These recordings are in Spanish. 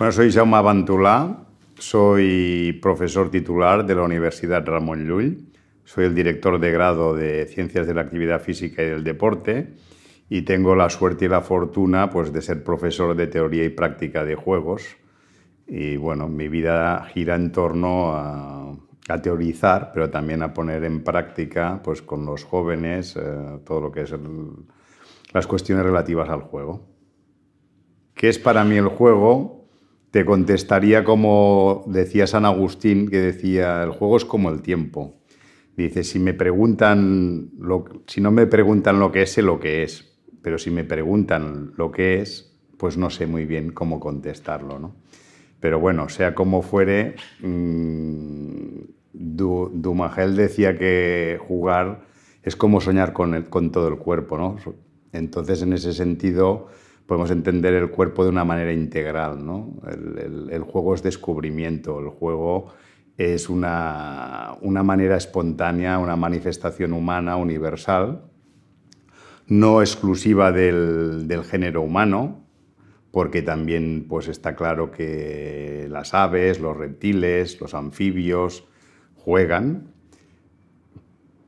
Bueno, soy Jaume Abantulá, soy profesor titular de la Universidad Ramón Llull, soy el director de grado de Ciencias de la Actividad Física y del Deporte y tengo la suerte y la fortuna pues, de ser profesor de teoría y práctica de juegos. Y bueno, mi vida gira en torno a, teorizar, pero también a poner en práctica pues, con los jóvenes eh, todo lo que es las cuestiones relativas al juego. ¿Qué es para mí el juego? Te contestaría como decía San Agustín, que decía, el juego es como el tiempo. Dice, si me preguntan, lo, si no me preguntan lo que es, sé lo que es, pero si me preguntan lo que es, pues no sé muy bien cómo contestarlo, ¿no? Pero bueno, sea como fuere, mm, Dumagel decía que jugar es como soñar con, con todo el cuerpo, ¿no? Entonces, en ese sentido, podemos entender el cuerpo de una manera integral. El, juego es descubrimiento, el juego es una, manera espontánea, una manifestación humana, universal, no exclusiva del, género humano, porque también pues, está claro que las aves, los reptiles, los anfibios juegan,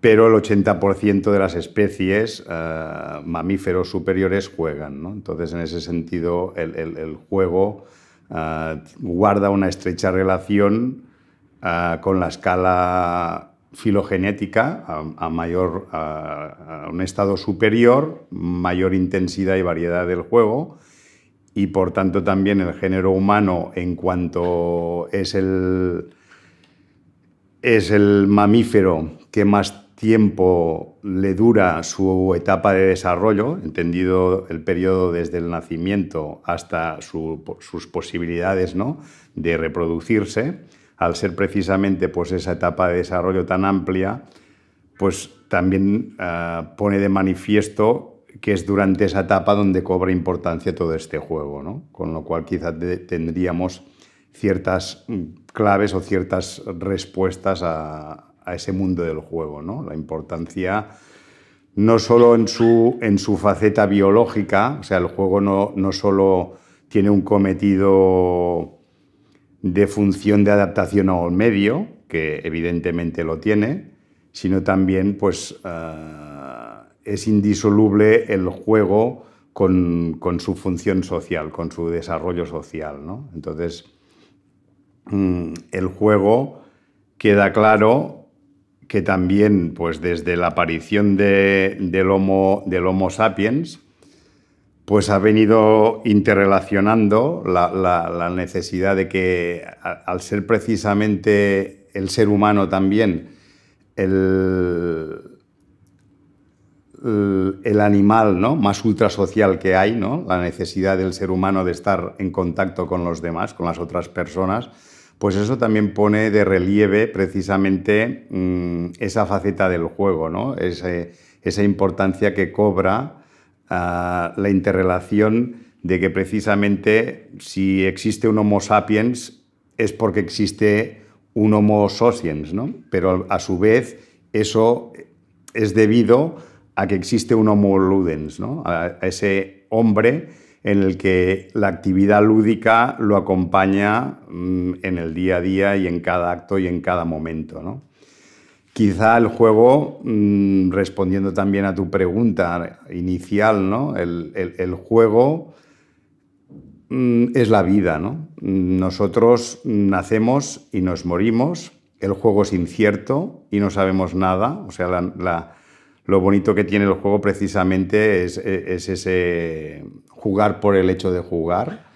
pero el 80% de las especies eh, mamíferos superiores juegan. Entonces, en ese sentido, el, juego eh, guarda una estrecha relación eh, con la escala filogenética a, mayor, un estado superior, mayor intensidad y variedad del juego, y por tanto también el género humano en cuanto es el, es el mamífero que más tiempo le dura su etapa de desarrollo, entendido el periodo desde el nacimiento hasta sus posibilidades ¿no? de reproducirse, al ser precisamente pues, esa etapa de desarrollo tan amplia, pues también ah, pone de manifiesto que es durante esa etapa donde cobra importancia todo este juego, con lo cual quizá tendríamos ciertas mm, claves o ciertas respuestas a, a ese mundo del juego, ¿no? La importancia no solo en su, en su faceta biológica, o sea, el juego no, no solo tiene un cometido de función de adaptación a un medio, que evidentemente lo tiene, sino también pues, eh, es indisoluble el juego con, su función social, con su desarrollo social. Entonces, mm, el juego queda claro que también, pues desde la aparición del, homo, del Homo sapiens, pues ha venido interrelacionando la, necesidad de que, al ser precisamente el ser humano también el, animal ¿no? más ultrasocial que hay, ¿no? la necesidad del ser humano de estar en contacto con los demás, con las otras personas, pues eso también pone de relieve precisamente mm, esa faceta del juego, ¿no? esa importancia que cobra ah, la interrelación de que precisamente si existe un Homo sapiens es porque existe un Homo sociens, ¿no? Pero a su vez eso es debido a que existe un Homo ludens, ¿no? A ese hombre en el que la actividad lúdica lo acompaña mm, en el día a día y en cada acto y en cada momento. Quizá el juego, mm, respondiendo también a tu pregunta inicial, ¿no? el, juego mm, es la vida. Nosotros nacemos y nos morimos, el juego es incierto y no sabemos nada, o sea, la lo bonito que tiene el juego precisamente es, e, ese jugar por el hecho de jugar.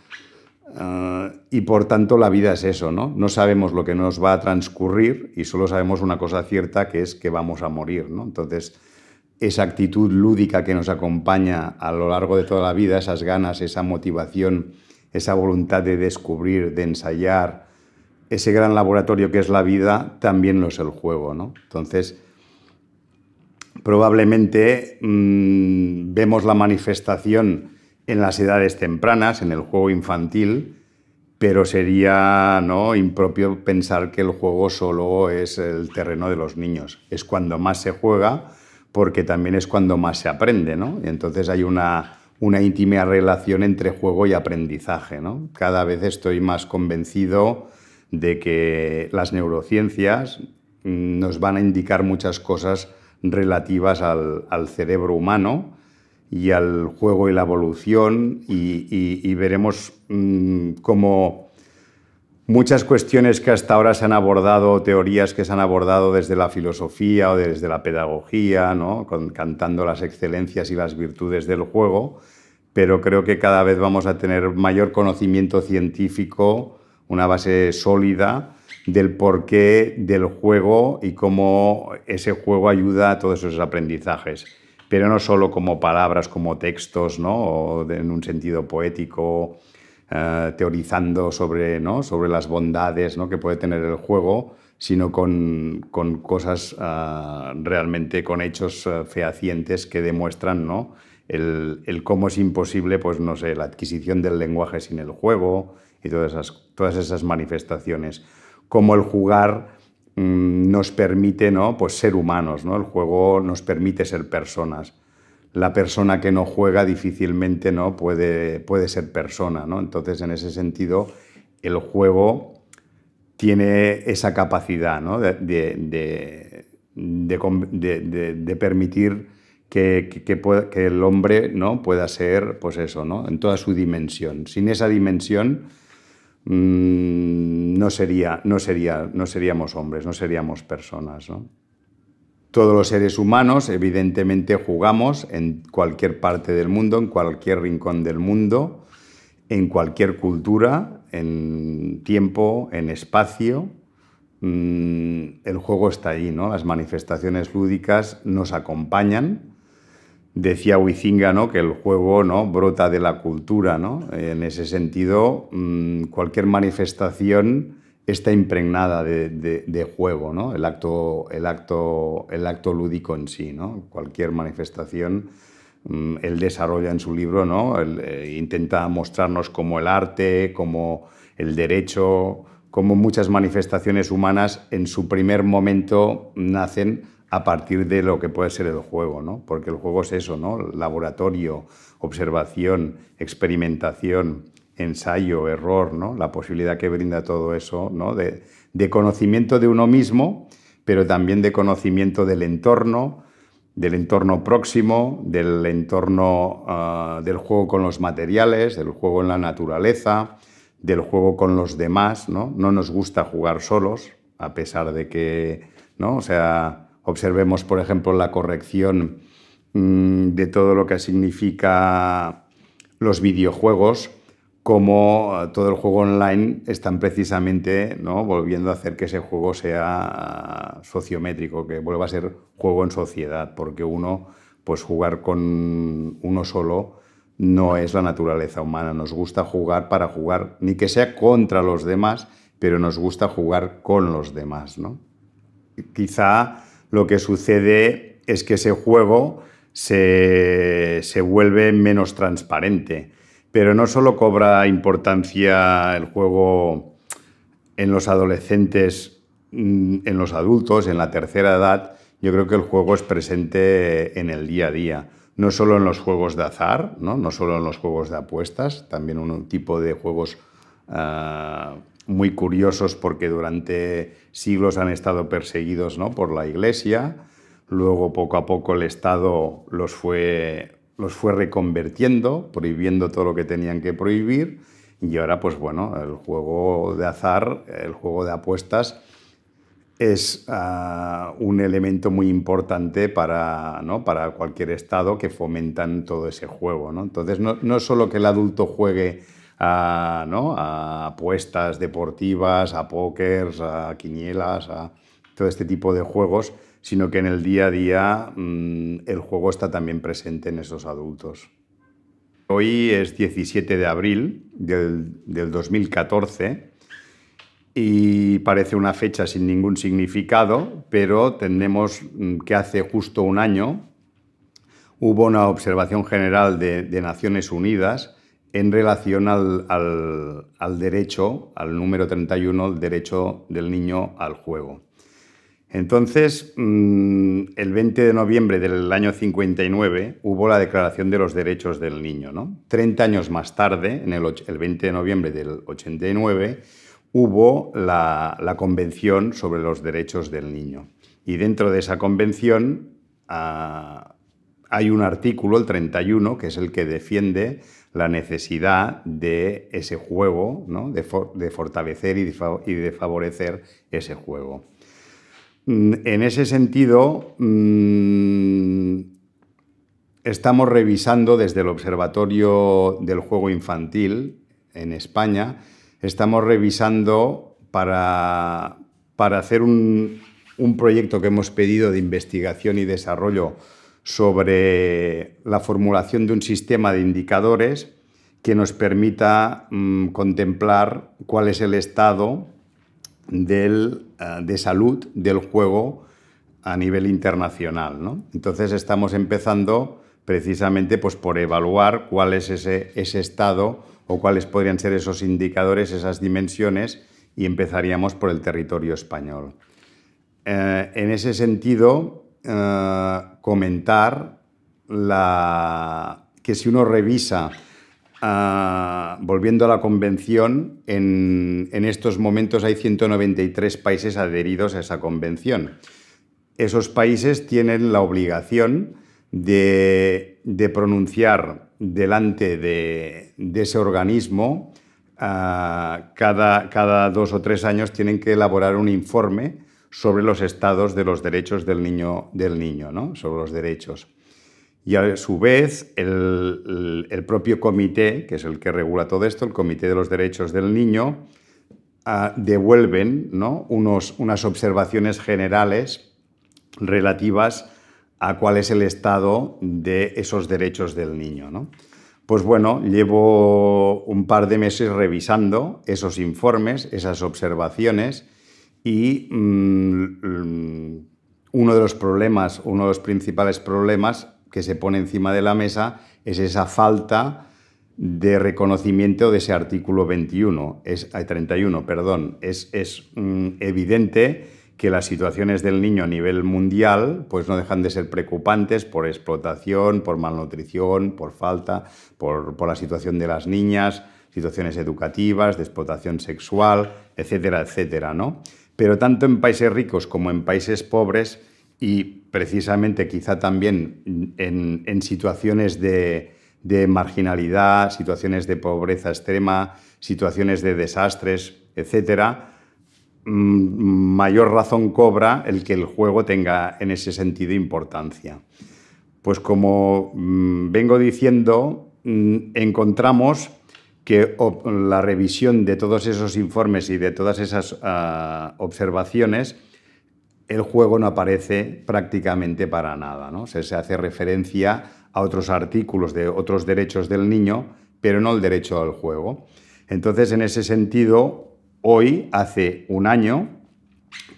Eh, y por tanto la vida es eso, ¿no? No sabemos lo que nos va a transcurrir y solo sabemos una cosa cierta que es que vamos a morir, ¿no? Entonces, esa actitud lúdica que nos acompaña a lo largo de toda la vida, esas ganas, esa motivación, esa voluntad de descubrir, de ensayar, ese gran laboratorio que es la vida, también lo es el juego, ¿no? Entonces, probablemente mm, vemos la manifestación en las edades tempranas, en el juego infantil, pero sería ¿no? impropio pensar que el juego solo es el terreno de los niños. Es cuando más se juega porque también es cuando más se aprende. Y entonces hay una, íntima relación entre juego y aprendizaje. Cada vez estoy más convencido de que las neurociencias mm, nos van a indicar muchas cosas relativas al, cerebro humano y al juego y la evolución y, veremos mm, cómo muchas cuestiones que hasta ahora se han abordado, teorías que se han abordado desde la filosofía o desde la pedagogía, cantando las excelencias y las virtudes del juego, pero creo que cada vez vamos a tener mayor conocimiento científico, una base sólida del porqué del juego y cómo ese juego ayuda a todos esos aprendizajes. Pero no solo como palabras, como textos, ¿no? en un sentido poético, eh, teorizando sobre, las bondades que puede tener el juego, sino con, cosas ah, realmente, con hechos eh, fehacientes que demuestran El, cómo es imposible, pues no sé, la adquisición del lenguaje sin el juego y todas todas esas manifestaciones como el jugar mm, nos permite ¿no? pues ser humanos, ¿no? el juego nos permite ser personas. La persona que no juega difícilmente ¿no? puede, puede ser persona. ¿no? Entonces, en ese sentido, el juego tiene esa capacidad de, permitir que, que, el hombre ¿no? pueda ser, pues eso, ¿no? en toda su dimensión. Sin esa dimensión, Mm, no, sería, no, sería, no seríamos hombres, no seríamos personas. Todos los seres humanos, evidentemente, jugamos en cualquier parte del mundo, en cualquier rincón del mundo, en cualquier cultura, en tiempo, en espacio. Mm, el juego está ahí, ¿no? Las manifestaciones lúdicas nos acompañan decía Huizinga ¿no? que el juego ¿no? brota de la cultura. ¿no? En ese sentido, mm, cualquier manifestación está impregnada de, juego, ¿no? el, acto, el, acto, el acto lúdico en sí. ¿no? Cualquier manifestación, mm, él desarrolla en su libro, ¿no? Eh, intenta mostrarnos cómo el arte, como el derecho, como muchas manifestaciones humanas en su primer momento nacen a partir de lo que puede ser el juego, ¿no? Porque el juego es eso, ¿no? Laboratorio, observación, experimentación, ensayo, error, ¿no? La posibilidad que brinda todo eso, ¿no? De, conocimiento de uno mismo, pero también de conocimiento del entorno, del entorno próximo, del entorno ah, del juego con los materiales, del juego en la naturaleza, del juego con los demás, ¿no? No nos gusta jugar solos, a pesar de que, ¿no? O sea, Observemos, por ejemplo, la corrección mm, de todo lo que significa los videojuegos, como eh, todo el juego online están precisamente ¿no? volviendo a hacer que ese juego sea sociométrico, que vuelva a ser juego en sociedad, porque uno, pues jugar con uno solo no es la naturaleza humana. Nos gusta jugar para jugar, ni que sea contra los demás, pero nos gusta jugar con los demás. ¿no? Quizá lo que sucede es que ese juego se, vuelve menos transparente. Pero no solo cobra importancia el juego en los adolescentes, mm, en los adultos, en la tercera edad, yo creo que el juego es presente en el día a día. No solo en los juegos de azar, no, no solo en los juegos de apuestas, también un tipo de juegos ah, muy curiosos porque durante siglos han estado perseguidos ¿no? por la Iglesia, luego poco a poco el Estado los fue, los fue reconvertiendo, prohibiendo todo lo que tenían que prohibir, y ahora pues bueno, el juego de azar, el juego de apuestas, es ah, un elemento muy importante para, para cualquier Estado que fomentan todo ese juego. Entonces, no, no solo que el adulto juegue a, ¿no? apuestas deportivas, a pókers, a quinielas, a todo este tipo de juegos, sino que en el día a día mm, el juego está también presente en esos adultos. Hoy es 17 de abril del, 2014 y parece una fecha sin ningún significado, pero tenemos mm, que hace justo un año hubo una observación general de Naciones Unidas en relación al, derecho, al número 31, el derecho del niño al juego. Entonces, mm, el 20 de noviembre del año 59 hubo la Declaración de los Derechos del Niño. ¿no? 30 años más tarde, en el, 20 de noviembre del 89, hubo la, Convención sobre los Derechos del Niño. Y dentro de esa convención ah, hay un artículo, el 31, que es el que defiende la necesidad de ese juego, de, fortalecer y de, favorecer ese juego. Mm, en ese sentido, mm, estamos revisando desde el Observatorio del Juego Infantil en España, estamos revisando para, hacer un proyecto que hemos pedido de investigación y desarrollo sobre la formulación de un sistema de indicadores que nos permita mm, contemplar cuál es el estado eh, de salud del juego a nivel internacional. Entonces estamos empezando precisamente pues, por evaluar cuál es ese, estado o cuáles podrían ser esos indicadores, esas dimensiones, y empezaríamos por el territorio español. Eh, en ese sentido, eh, comentar que si uno revisa, eh, volviendo a la convención, en, estos momentos hay 193 países adheridos a esa convención. Esos países tienen la obligación de, pronunciar delante de, ese organismo, eh, cada, cada, dos o tres años tienen que elaborar un informe sobre los estados de los derechos del niño, del niño sobre los derechos. Y a su vez, el, propio comité, que es el que regula todo esto, el Comité de los Derechos del Niño, ah, devuelven unas observaciones generales relativas a cuál es el estado de esos derechos del niño. Pues bueno, llevo un par de meses revisando esos informes, esas observaciones, y mm, uno de los problemas, uno de los principales problemas que se pone encima de la mesa es esa falta de reconocimiento de ese artículo 21, es, 31, perdón. Es, es mm, evidente que las situaciones del niño a nivel mundial pues no dejan de ser preocupantes por explotación, por malnutrición, por falta, por, la situación de las niñas, situaciones educativas, de explotación sexual, etcétera, etcétera, ¿no? pero tanto en países ricos como en países pobres y precisamente quizá también en, situaciones de, de marginalidad, situaciones de pobreza extrema, situaciones de desastres, etcétera, mm, mayor razón cobra el que el juego tenga en ese sentido importancia. Pues como mm, vengo diciendo, mm, encontramos que la revisión de todos esos informes y de todas esas ah, observaciones, el juego no aparece prácticamente para nada. Se, se, hace referencia a otros artículos de otros derechos del niño, pero no el derecho al juego. Entonces, en ese sentido, hoy, hace un año,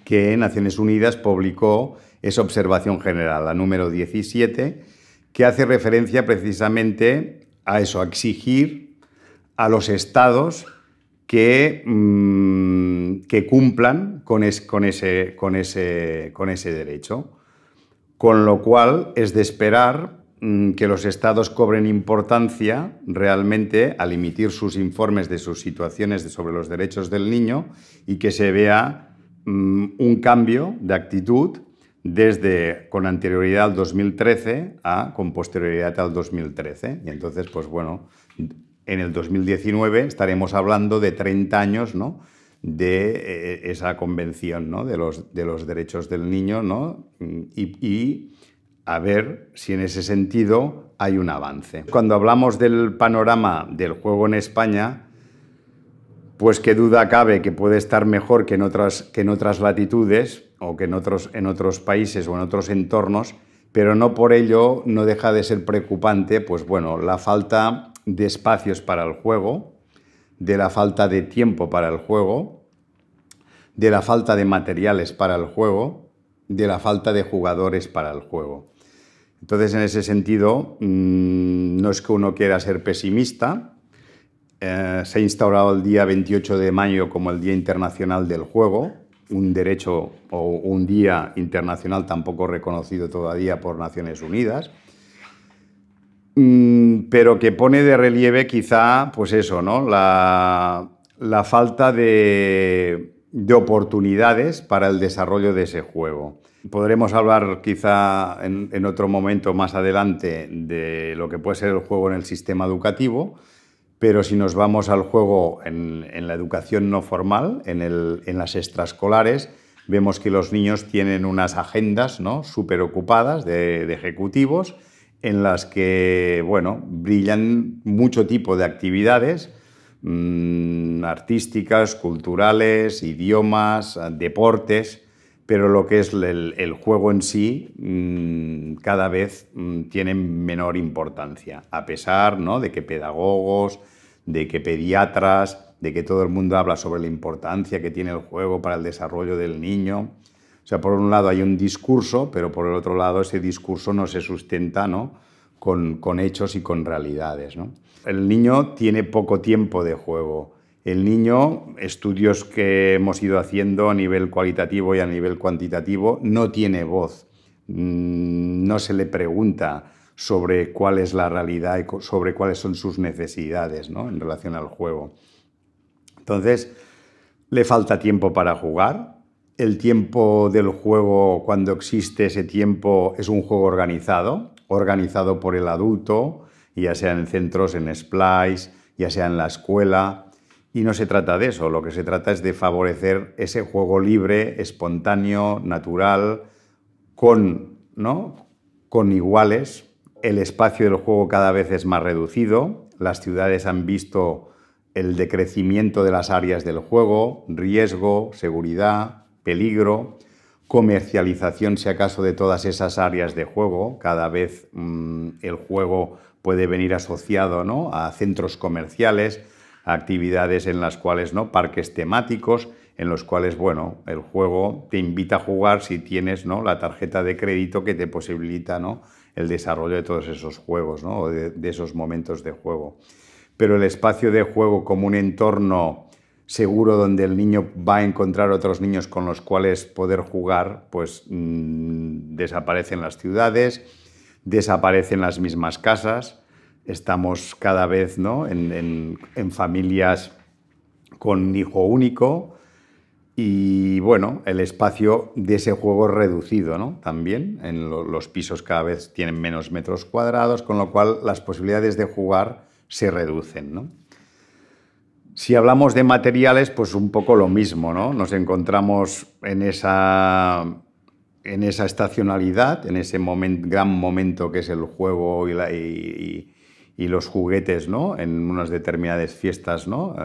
que Naciones Unidas publicó esa observación general, la número 17, que hace referencia precisamente a eso, a exigir a los estados que, mm, que cumplan con, con, ese, con, ese, con ese derecho. Con lo cual es de esperar mm, que los estados cobren importancia realmente al emitir sus informes de sus situaciones sobre los derechos del niño y que se vea mm, un cambio de actitud desde con anterioridad al 2013 a con posterioridad al 2013. Y entonces, pues bueno, en el 2019 estaremos hablando de 30 años de eh, esa convención de, los, derechos del niño y, a ver si en ese sentido hay un avance. Cuando hablamos del panorama del juego en España, pues qué duda cabe que puede estar mejor que en otras, latitudes o que en otros, en otros países o en otros entornos, pero no por ello no deja de ser preocupante, pues bueno, la falta de espacios para el juego, de la falta de tiempo para el juego, de la falta de materiales para el juego, de la falta de jugadores para el juego. Entonces, en ese sentido, mm, no es que uno quiera ser pesimista. Eh, se ha instaurado el día 28 de mayo como el Día Internacional del Juego, un derecho o un día internacional tampoco reconocido todavía por Naciones Unidas. Mm, pero que pone de relieve quizá, pues eso, ¿no? La, falta de, oportunidades para el desarrollo de ese juego. Podremos hablar quizá en, otro momento más adelante de lo que puede ser el juego en el sistema educativo, pero si nos vamos al juego en, la educación no formal, en, las extraescolares, vemos que los niños tienen unas agendas ¿no? súper ocupadas de ejecutivos en las que, bueno, brillan mucho tipo de actividades mm, artísticas, culturales, idiomas, deportes, pero lo que es el, juego en sí mm, cada vez mm, tiene menor importancia, a pesar ¿no? de que pedagogos, de que pediatras, de que todo el mundo habla sobre la importancia que tiene el juego para el desarrollo del niño, o sea, por un lado hay un discurso, pero por el otro lado ese discurso no se sustenta Con, hechos y con realidades. El niño tiene poco tiempo de juego. El niño, estudios que hemos ido haciendo a nivel cualitativo y a nivel cuantitativo, no tiene voz. Mm, no se le pregunta sobre cuál es la realidad y sobre cuáles son sus necesidades ¿no? en relación al juego. Entonces, le falta tiempo para jugar, el tiempo del juego, cuando existe ese tiempo, es un juego organizado, organizado por el adulto, ya sea en centros, en splice, ya sea en la escuela. Y no se trata de eso, lo que se trata es de favorecer ese juego libre, espontáneo, natural, con, ¿no? con iguales. El espacio del juego cada vez es más reducido, las ciudades han visto el decrecimiento de las áreas del juego, riesgo, seguridad, peligro, comercialización si acaso de todas esas áreas de juego. Cada vez mm, el juego puede venir asociado ¿no? a centros comerciales, a actividades en las cuales, ¿no? parques temáticos, en los cuales, bueno, el juego te invita a jugar si tienes ¿no? la tarjeta de crédito que te posibilita ¿no? el desarrollo de todos esos juegos, ¿no? de esos momentos de juego. Pero el espacio de juego como un entorno seguro donde el niño va a encontrar otros niños con los cuales poder jugar, pues mm, desaparecen las ciudades, desaparecen las mismas casas, estamos cada vez en, familias con un hijo único y bueno, el espacio de ese juego es reducido también, en los pisos cada vez tienen menos metros cuadrados, con lo cual las posibilidades de jugar se reducen. Si hablamos de materiales, pues un poco lo mismo, ¿no? Nos encontramos en esa, en esa estacionalidad, en ese gran momento que es el juego y, los juguetes, ¿no? En unas determinadas fiestas, ¿no?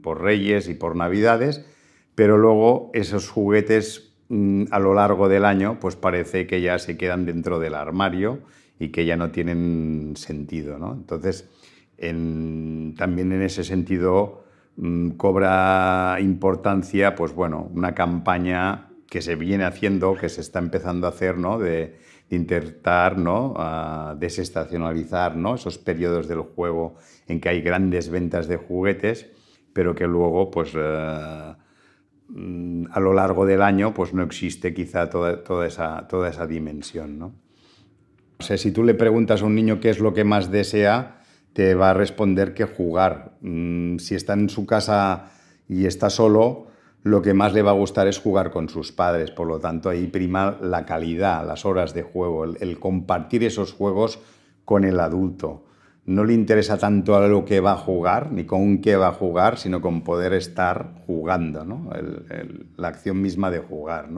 por Reyes y por Navidades, pero luego esos juguetes mm, a lo largo del año, pues parece que ya se quedan dentro del armario y que ya no tienen sentido. ¿no? Entonces, también en ese sentido, Mm, cobra importancia, pues bueno, una campaña que se viene haciendo, que se está empezando a hacer, ¿no? De, intentar, desestacionalizar, Esos periodos del juego en que hay grandes ventas de juguetes, pero que luego, pues, eh, mm, a lo largo del año, pues no existe quizá toda, esa, dimensión, ¿no? si tú le preguntas a un niño qué es lo que más desea, te va a responder que jugar. Mm, si está en su casa y está solo, lo que más le va a gustar es jugar con sus padres. Por lo tanto, ahí prima la calidad, las horas de juego, el, compartir esos juegos con el adulto. No le interesa tanto a lo que va a jugar, ni con qué va a jugar, sino con poder estar jugando, la acción misma de jugar.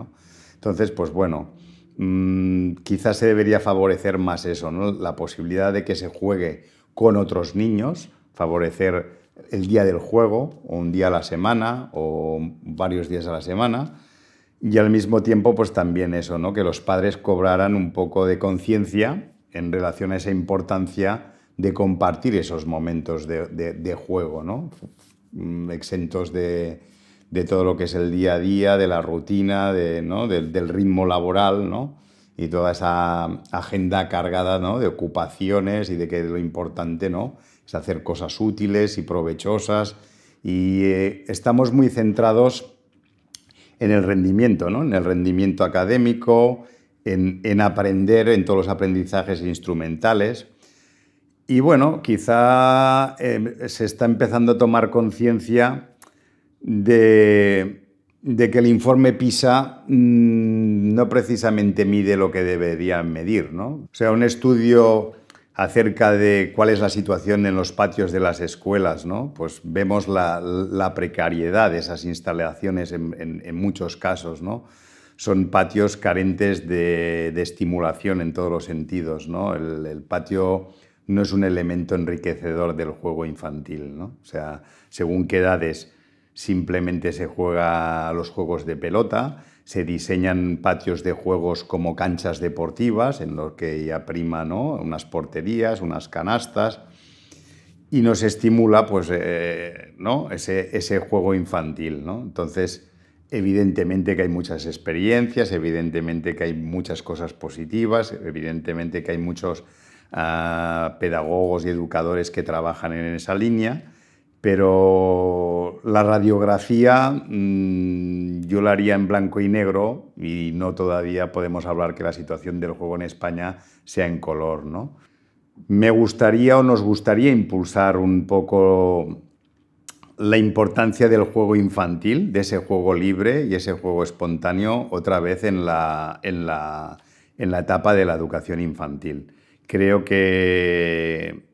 Entonces, pues bueno, mm, quizás se debería favorecer más eso, ¿no? la posibilidad de que se juegue con otros niños, favorecer el día del juego, o un día a la semana, o varios días a la semana, y al mismo tiempo, pues también eso, ¿no? que los padres cobraran un poco de conciencia en relación a esa importancia de compartir esos momentos de, juego, ¿no? Mm, exentos de, todo lo que es el día a día, de la rutina, del, del ritmo laboral, ¿no? y toda esa agenda cargada de ocupaciones y de que lo importante ¿no? es hacer cosas útiles y provechosas. Y eh, estamos muy centrados en el rendimiento, en el rendimiento académico, en, aprender, en todos los aprendizajes instrumentales. Y bueno, quizá em, se está empezando a tomar conciencia de, que el informe PISA mm, no precisamente mide lo que deberían medir, ¿no? O sea, un estudio acerca de cuál es la situación en los patios de las escuelas, ¿no? Pues vemos la, precariedad de esas instalaciones en, muchos casos, ¿no? son patios carentes de, estimulación en todos los sentidos. ¿no? El, patio no es un elemento enriquecedor del juego infantil. O sea, según qué edades simplemente se juega a los juegos de pelota, se diseñan patios de juegos como canchas deportivas, en los que ya prima ¿no? unas porterías, unas canastas, y nos estimula pues, eh, ¿no? ese, juego infantil. Entonces, evidentemente que hay muchas experiencias, evidentemente que hay muchas cosas positivas, evidentemente que hay muchos ah, pedagogos y educadores que trabajan en esa línea pero la radiografía mm, yo la haría en blanco y negro y no todavía podemos hablar que la situación del juego en España sea en color. ¿no? Me gustaría o nos gustaría impulsar un poco la importancia del juego infantil, de ese juego libre y ese juego espontáneo otra vez en la, en la, en la etapa de la educación infantil. Creo que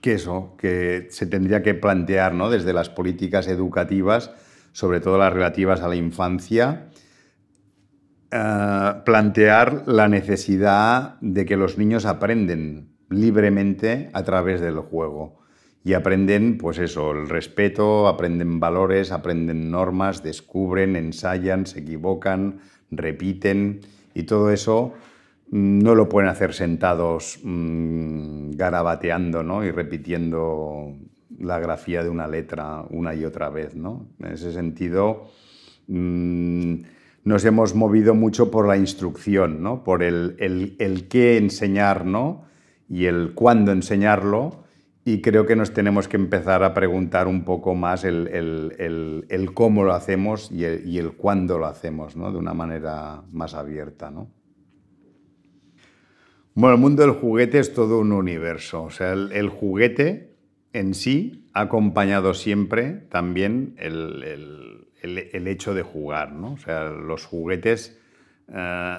que eso, que se tendría que plantear desde las políticas educativas, sobre todo las relativas a la infancia, eh, plantear la necesidad de que los niños aprenden libremente a través del juego. Y aprenden, pues eso, el respeto, aprenden valores, aprenden normas, descubren, ensayan, se equivocan, repiten y todo eso no lo pueden hacer sentados mm, garabateando y repitiendo la grafía de una letra una y otra vez. ¿no? En ese sentido, mm, nos hemos movido mucho por la instrucción, ¿no? por el, qué enseñar y el cuándo enseñarlo. Y creo que nos tenemos que empezar a preguntar un poco más el, cómo lo hacemos y el, cuándo lo hacemos, ¿no? de una manera más abierta. ¿no? Bueno, el mundo del juguete es todo un universo. O sea, el, juguete en sí ha acompañado siempre también el, hecho de jugar, ¿no? O sea, los juguetes, eh,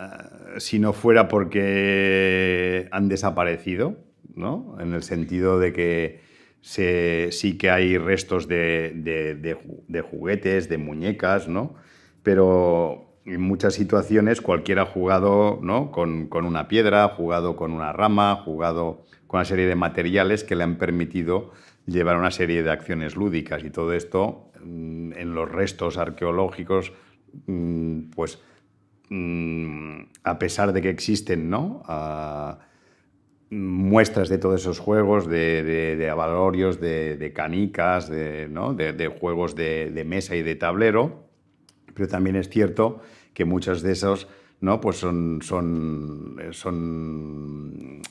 si no fuera porque han desaparecido, ¿no? En el sentido de que sí que hay restos de, de, de, juguetes, de muñecas, ¿no? Pero, en muchas situaciones cualquiera ha jugado con, una piedra, jugado con una rama, jugado con una serie de materiales que le han permitido llevar una serie de acciones lúdicas y todo esto mm, en los restos arqueológicos, mm, pues mm, a pesar de que existen ¿no? muestras de todos esos juegos, de, de, de avalorios, de, de canicas, de, juegos de mesa y de tablero, pero también es cierto que muchos de esos ¿no? Pues son, eh,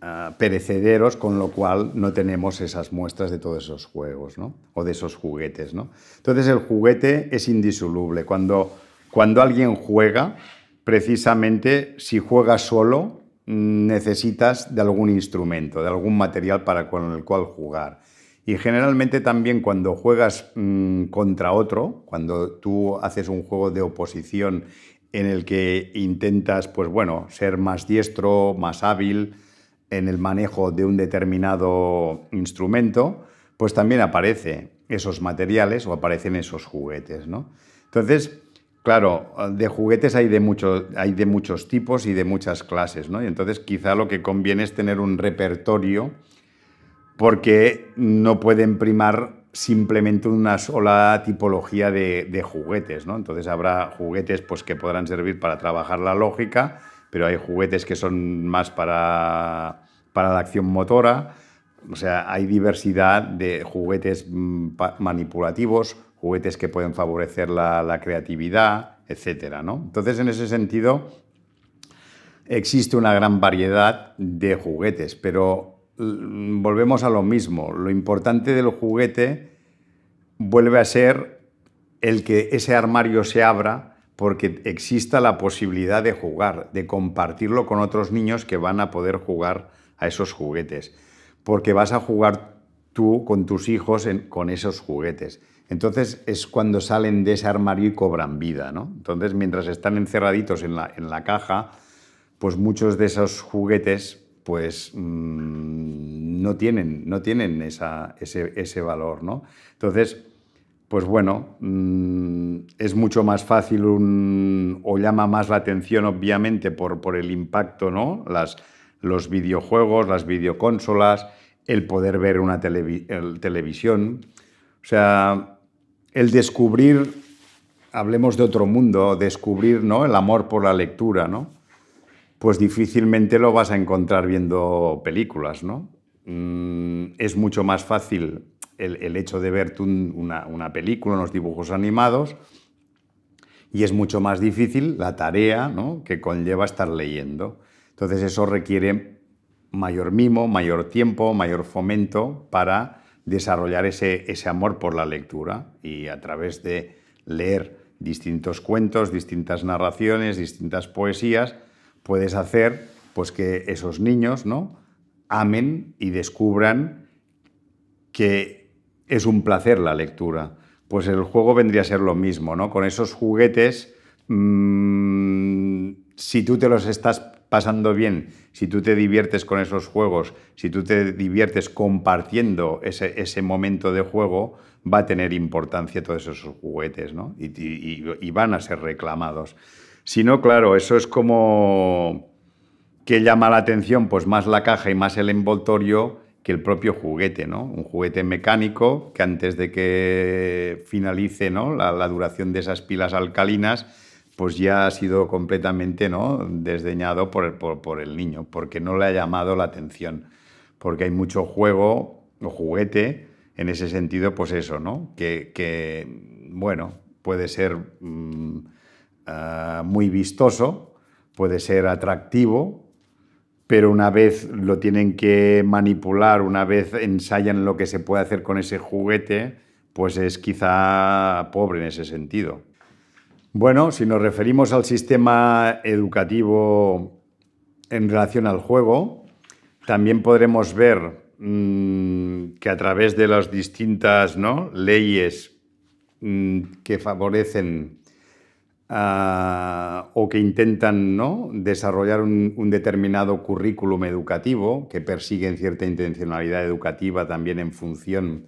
ah, perecederos, con lo cual no tenemos esas muestras de todos esos juegos o de esos juguetes. Entonces el juguete es indisoluble. Cuando, cuando alguien juega, precisamente si juega solo, mm, necesitas de algún instrumento, de algún material para con el cual jugar. Y generalmente también cuando juegas mm, contra otro, cuando tú haces un juego de oposición en el que intentas, pues bueno, ser más diestro, más hábil en el manejo de un determinado instrumento, pues también aparece esos materiales o aparecen esos juguetes, ¿no? Entonces, claro, de juguetes hay de, muchos, hay de muchos tipos y de muchas clases, ¿no? Y entonces quizá lo que conviene es tener un repertorio porque no pueden primar simplemente una sola tipología de, juguetes, ¿no? Entonces habrá juguetes pues, que podrán servir para trabajar la lógica, pero hay juguetes que son más para, para la acción motora, o sea, hay diversidad de juguetes mm, manipulativos, juguetes que pueden favorecer la, creatividad, etc. Entonces, en ese sentido, existe una gran variedad de juguetes, pero Mm, volvemos a lo mismo. Lo importante del juguete vuelve a ser el que ese armario se abra porque exista la posibilidad de jugar, de compartirlo con otros niños que van a poder jugar a esos juguetes, porque vas a jugar tú con tus hijos con esos juguetes. Entonces es cuando salen de ese armario y cobran vida, ¿no? Entonces mientras están encerraditos en la caja, pues muchos de esos juguetes pues mm, no tienen, no tienen ese, valor. ¿no? Entonces, pues bueno, mm, es mucho más fácil o llama más la atención, obviamente, por, el impacto, ¿no? los videojuegos, las videoconsolas, el poder ver una televisión. O sea, el descubrir, hablemos de otro mundo, descubrir ¿no? el amor por la lectura, ¿no? pues difícilmente lo vas a encontrar viendo películas, ¿no? Mm, es mucho más fácil el, hecho de ver una, una, película, unos dibujos animados, y es mucho más difícil la tarea que conlleva estar leyendo. Entonces eso requiere mayor mimo, mayor tiempo, mayor fomento para desarrollar ese amor por la lectura y a través de leer distintos cuentos, distintas narraciones, distintas poesías, puedes hacer pues que esos niños ¿no? amen y descubran que es un placer la lectura. Pues el juego vendría a ser lo mismo, ¿no? Con esos juguetes, mm, si tú te los estás pasando bien, si tú te diviertes con esos juegos, si tú te diviertes compartiendo ese, ese momento de juego, va a tener importancia todos esos juguetes, ¿no? y van a ser reclamados. Si no, claro, eso es como que llama la atención, pues más la caja y más el envoltorio que el propio juguete, ¿no? Un juguete mecánico que antes de que finalice ¿no? la, duración de esas pilas alcalinas, pues ya ha sido completamente ¿no? desdeñado por el, niño, porque no le ha llamado la atención, porque hay mucho juego o juguete en ese sentido, pues eso, ¿no? Que, bueno, puede ser... Mm, Ah, muy vistoso, puede ser atractivo, pero una vez lo tienen que manipular, una vez ensayan lo que se puede hacer con ese juguete, pues es quizá pobre en ese sentido. Bueno, si nos referimos al sistema educativo en relación al juego, también podremos ver mm, que a través de las distintas ¿no? leyes mm, que favorecen Ah, o que intentan ¿no? desarrollar un, determinado currículum educativo que persiguen cierta intencionalidad educativa también en función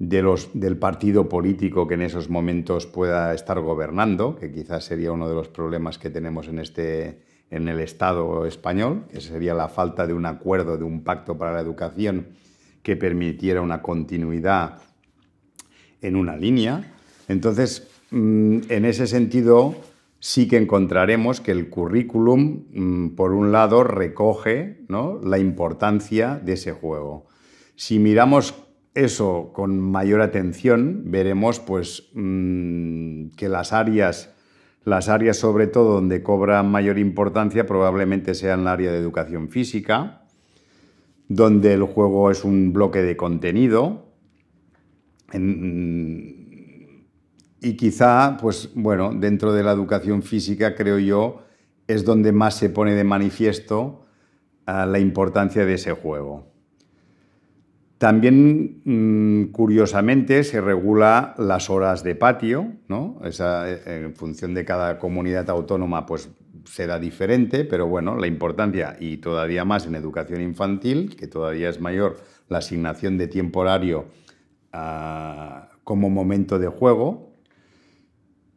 de los, del partido político que en esos momentos pueda estar gobernando, que quizás sería uno de los problemas que tenemos en, este, en el Estado español, que sería la falta de un acuerdo, de un pacto para la educación que permitiera una continuidad en una línea. Entonces, Mm, en ese sentido, sí que encontraremos que el currículum, mm, por un lado, recoge la importancia de ese juego. Si miramos eso con mayor atención, veremos pues, mm, que las áreas, las áreas sobre todo donde cobra mayor importancia probablemente sean el área de educación física, donde el juego es un bloque de contenido. Y quizá, pues bueno, dentro de la educación física, creo yo, es donde más se pone de manifiesto ah, la importancia de ese juego. También, mm, curiosamente, se regula las horas de patio, ¿no? Esa, eh, en función de cada comunidad autónoma, pues será diferente, pero bueno, la importancia, y todavía más en educación infantil, que todavía es mayor, la asignación de tiempo horario ah, como momento de juego,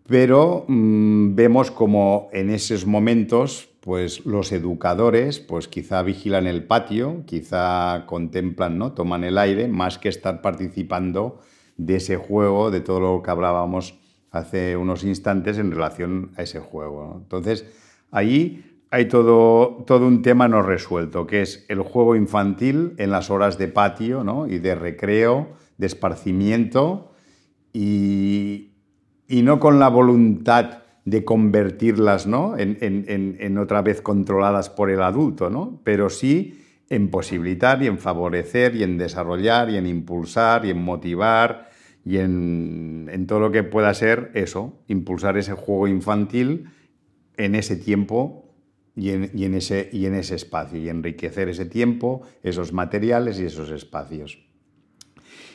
pero mm, vemos como en esos momentos pues los educadores pues quizá vigilan el patio, quizá contemplan, ¿no? toman el aire, más que estar participando de ese juego, de todo lo que hablábamos hace unos instantes en relación a ese juego. Entonces, ahí hay todo, todo un tema no resuelto, que es el juego infantil en las horas de patio y de recreo, de esparcimiento, y, y no con la voluntad de convertirlas ¿no? en, otra vez controladas por el adulto, ¿no? pero sí en posibilitar y en favorecer y en desarrollar y en impulsar y en motivar y en, todo lo que pueda ser eso, impulsar ese juego infantil en ese tiempo y en, ese, y en ese espacio y enriquecer ese tiempo, esos materiales y esos espacios.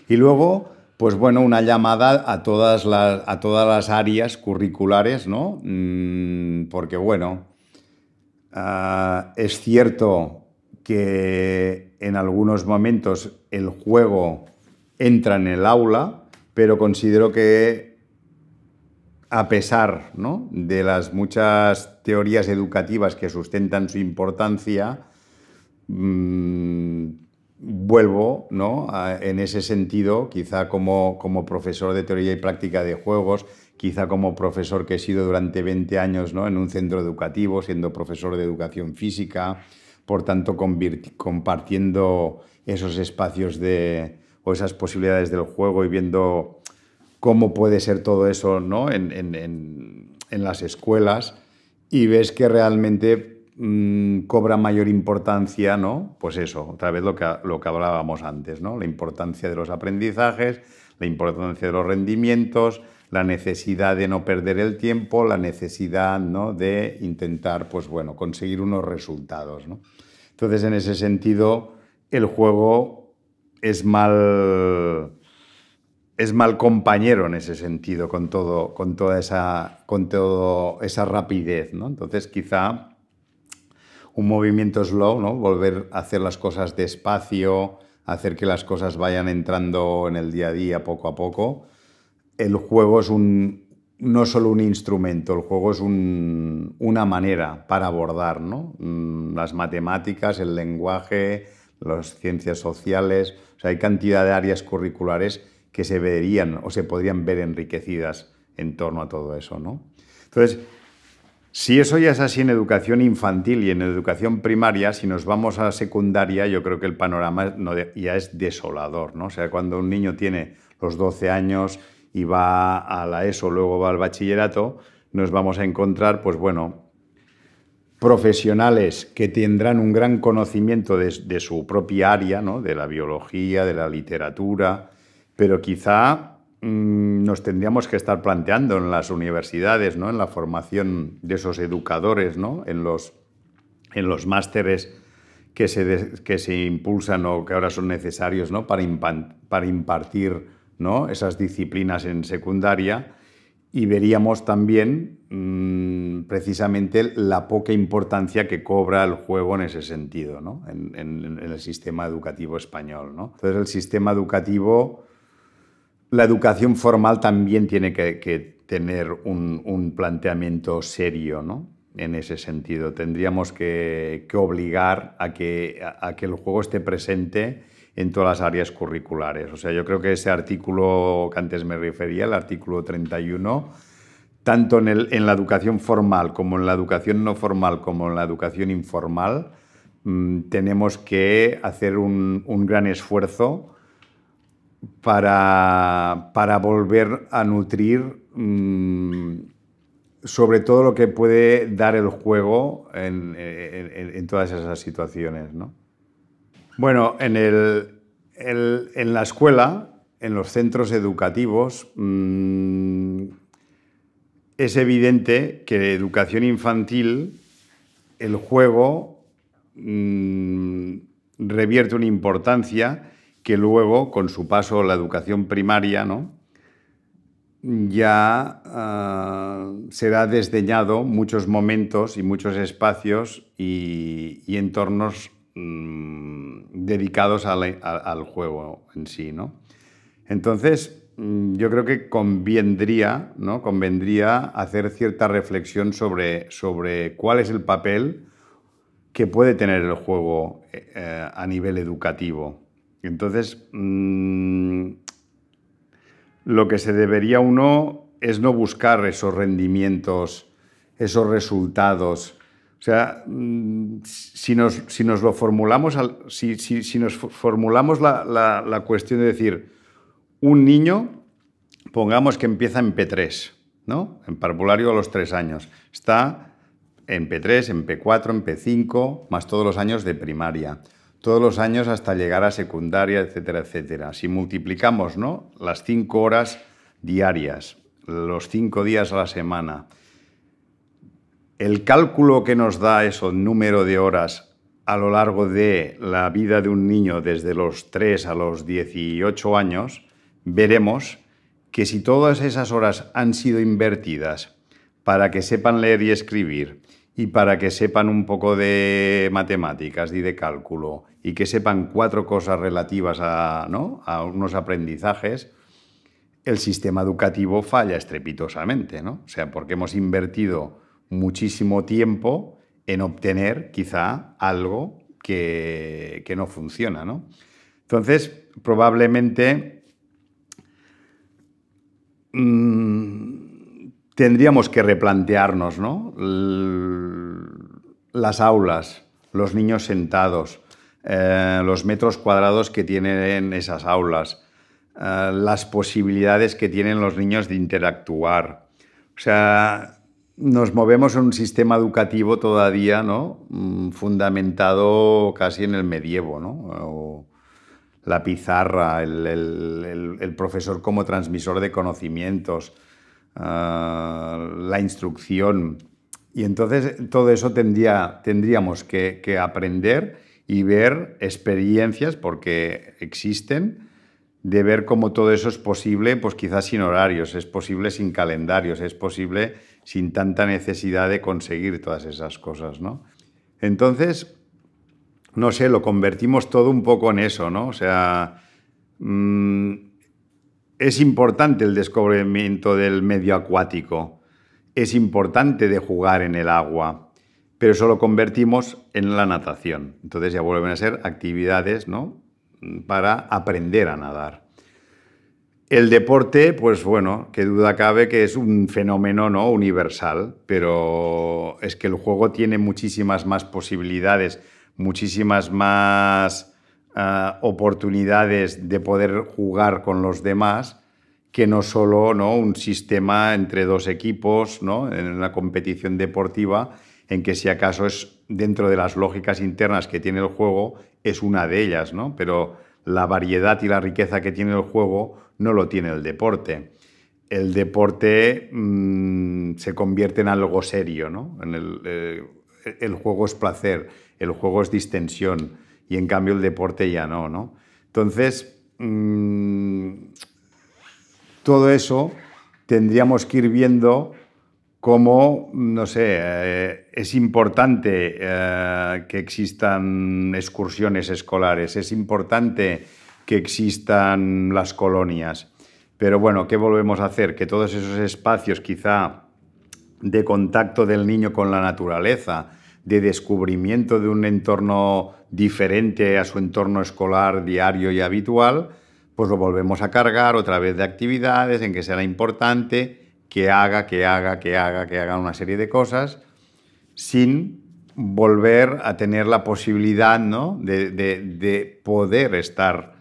Y luego, pues bueno, una llamada a todas las, a todas las áreas curriculares, ¿no? Mm, porque bueno, ah, es cierto que en algunos momentos el juego entra en el aula, pero considero que a pesar de las muchas teorías educativas que sustentan su importancia, mm, vuelvo, ¿no? en ese sentido, quizá como, como profesor de teoría y práctica de juegos, quizá como profesor que he sido durante 20 años ¿no? en un centro educativo, siendo profesor de educación física, por tanto compartiendo esos espacios de, o esas posibilidades del juego y viendo cómo puede ser todo eso ¿no? en las escuelas, y ves que realmente Mm, cobra mayor importancia, ¿no? Pues eso, otra vez lo que, lo que hablábamos antes, ¿no? La importancia de los aprendizajes, la importancia de los rendimientos, la necesidad de no perder el tiempo, la necesidad ¿no? de intentar, pues bueno, conseguir unos resultados. ¿no? Entonces, en ese sentido, el juego es mal, es mal compañero en ese sentido, con, todo, con toda esa, con todo esa rapidez. ¿no? Entonces, quizá un movimiento slow, ¿no? Volver a hacer las cosas despacio, hacer que las cosas vayan entrando en el día a día poco a poco. El juego es un, no solo un instrumento, el juego es una manera para abordar mm, las matemáticas, el lenguaje, las ciencias sociales. hay cantidad de áreas curriculares que se verían o se podrían ver enriquecidas en torno a todo eso. ¿no? Entonces, si eso ya es así en educación infantil y en educación primaria, si nos vamos a la secundaria, yo creo que el panorama ya es desolador, ¿no? O sea, cuando un niño tiene los 12 años y va a la ESO, luego va al bachillerato, nos vamos a encontrar, pues bueno, profesionales que tendrán un gran conocimiento de, de su propia área, ¿no? De la biología, de la literatura, pero quizá Mm, nos tendríamos que estar planteando en las universidades, en la formación de esos educadores, en los, másteres que se, impulsan o que ahora son necesarios para, impartir esas disciplinas en secundaria. Y veríamos también mm, precisamente la poca importancia que cobra el juego en ese sentido, ¿no? en, el sistema educativo español. Entonces el sistema educativo la educación formal también tiene que, tener un, planteamiento serio, ¿no? En ese sentido, tendríamos que, obligar a que, el juego esté presente en todas las áreas curriculares. O sea, yo creo que ese artículo que antes me refería, el artículo 31, tanto en, la educación formal como en la educación no formal como en la educación informal, mm, tenemos que hacer un gran esfuerzo para, volver a nutrir mm, sobre todo lo que puede dar el juego en, todas esas situaciones. Bueno, en, la escuela, en los centros educativos, mm, es evidente que de educación infantil el juego mm, revierte una importancia que luego, con su paso a la educación primaria, ¿no? ya ah, será desdeñado muchos momentos y muchos espacios y, entornos mm, dedicados al juego en sí, Entonces, mm, yo creo que convendría, ¿no? convendría hacer cierta reflexión sobre, cuál es el papel que puede tener el juego eh, eh, a nivel educativo. Entonces, mm, lo que se debería uno es no buscar esos rendimientos, esos resultados. O sea, mm, si, nos, lo formulamos, si, si nos formulamos la, cuestión de decir, un niño, pongamos que empieza en P3, ¿no? En parvulario a los tres años. Está en P3, en P4, en P5, más todos los años de primaria todos los años hasta llegar a secundaria, etcétera, etcétera. Si multiplicamos ¿no? las cinco horas diarias, los cinco días a la semana, el cálculo que nos da eso, número de horas a lo largo de la vida de un niño desde los 3 a los 18 años, veremos que si todas esas horas han sido invertidas para que sepan leer y escribir y para que sepan un poco de matemáticas y de cálculo y que sepan cuatro cosas relativas a, unos aprendizajes, el sistema educativo falla estrepitosamente, ¿no? O sea, porque hemos invertido muchísimo tiempo en obtener quizá algo que, no funciona, Entonces, probablemente mm, tendríamos que replantearnos, ¿no? las aulas, los niños sentados, eh, los metros cuadrados que tienen esas aulas, eh, las posibilidades que tienen los niños de interactuar. O sea, nos movemos en un sistema educativo todavía, ¿no? Mm, fundamentado casi en el medievo, ¿no? la pizarra, el, profesor como transmisor de conocimientos, eh, la instrucción. Y entonces todo eso tendríamos que aprender y ver experiencias, porque existen, de ver cómo todo eso es posible, pues quizás sin horarios, es posible sin calendarios, es posible sin tanta necesidad de conseguir todas esas cosas, Entonces, no sé, lo convertimos todo un poco en eso, ¿no? O sea, mm, es importante el descubrimiento del medio acuático, es importante de jugar en el agua, pero eso lo convertimos en la natación. Entonces ya vuelven a ser actividades ¿no? para aprender a nadar. El deporte, pues bueno, que duda cabe que es un fenómeno ¿no? universal, pero es que el juego tiene muchísimas más posibilidades, muchísimas más ah, oportunidades de poder jugar con los demás que no solo ¿no? un sistema entre dos equipos ¿no? en una competición deportiva en que si acaso es dentro de las lógicas internas que tiene el juego, es una de ellas, ¿no? Pero la variedad y la riqueza que tiene el juego no lo tiene el deporte. El deporte mm, se convierte en algo serio, ¿no? En eh, el, juego es placer, el juego es distensión y en cambio el deporte ya no, ¿no? Entonces, mm, todo eso tendríamos que ir viendo cómo, no sé, eh, es importante eh, que existan excursiones escolares, es importante que existan las colonias. Pero bueno, ¿qué volvemos a hacer? Que todos esos espacios quizá de contacto del niño con la naturaleza, de descubrimiento de un entorno diferente a su entorno escolar diario y habitual, pues lo volvemos a cargar otra vez de actividades en que será importante que haga, que haga, que haga, que haga una serie de cosas sin volver a tener la posibilidad de, poder estar.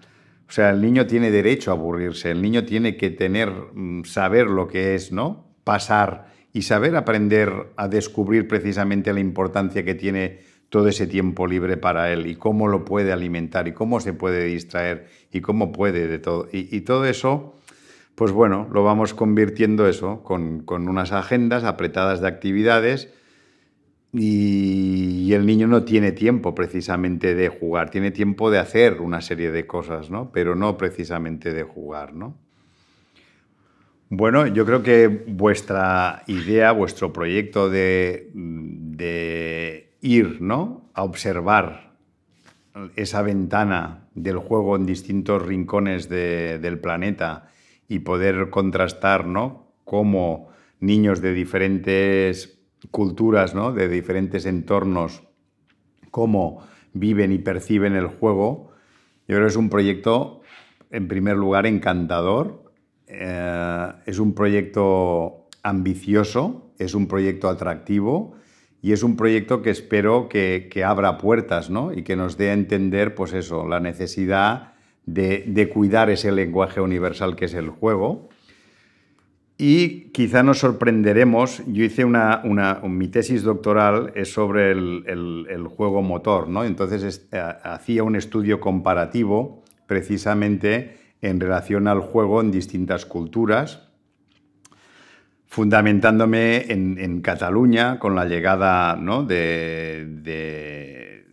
O sea, el niño tiene derecho a aburrirse, el niño tiene que tener, mm, saber lo que es, ¿no? Pasar y saber aprender a descubrir precisamente la importancia que tiene todo ese tiempo libre para él y cómo lo puede alimentar y cómo se puede distraer y cómo puede de todo. y todo eso pues bueno, lo vamos convirtiendo eso, con, unas agendas apretadas de actividades y, el niño no tiene tiempo precisamente de jugar, tiene tiempo de hacer una serie de cosas, ¿no? Pero no precisamente de jugar, Bueno, yo creo que vuestra idea, vuestro proyecto de, ir, ¿no? A observar esa ventana del juego en distintos rincones del planeta y poder contrastar, ¿no? Cómo niños de diferentes culturas, ¿no? De diferentes entornos, cómo viven y perciben el juego. Yo creo que es un proyecto, en primer lugar, encantador. Eh, es un proyecto ambicioso, es un proyecto atractivo y es un proyecto que espero que, abra puertas ¿no? y que nos dé a entender pues eso, la necesidad de, cuidar ese lenguaje universal que es el juego. Y quizá nos sorprenderemos, yo hice una, una mi tesis doctoral es sobre el, juego motor, ¿no? Entonces eh, hacía un estudio comparativo precisamente en relación al juego en distintas culturas, fundamentándome en, Cataluña con la llegada ¿no? de,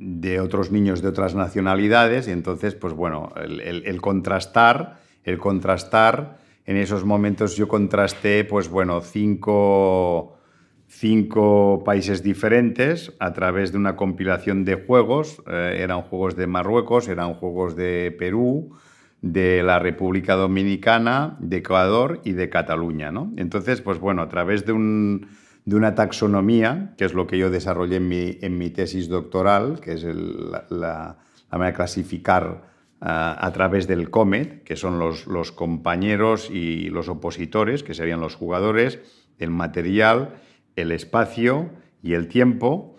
de otros niños de otras nacionalidades y entonces, pues bueno, el, contrastar, el contrastar, en esos momentos yo contrasté, pues bueno, cinco, países diferentes a través de una compilación de juegos, eh, eran juegos de Marruecos, eran juegos de Perú, de la República Dominicana, de Ecuador y de Cataluña, ¿no? Entonces, pues bueno, a través de un de una taxonomía, que es lo que yo desarrollé en mi, tesis doctoral, que es la, manera de clasificar ah, a través del COMET, que son los, los, compañeros y los opositores, que serían los jugadores, el material, el espacio y el tiempo.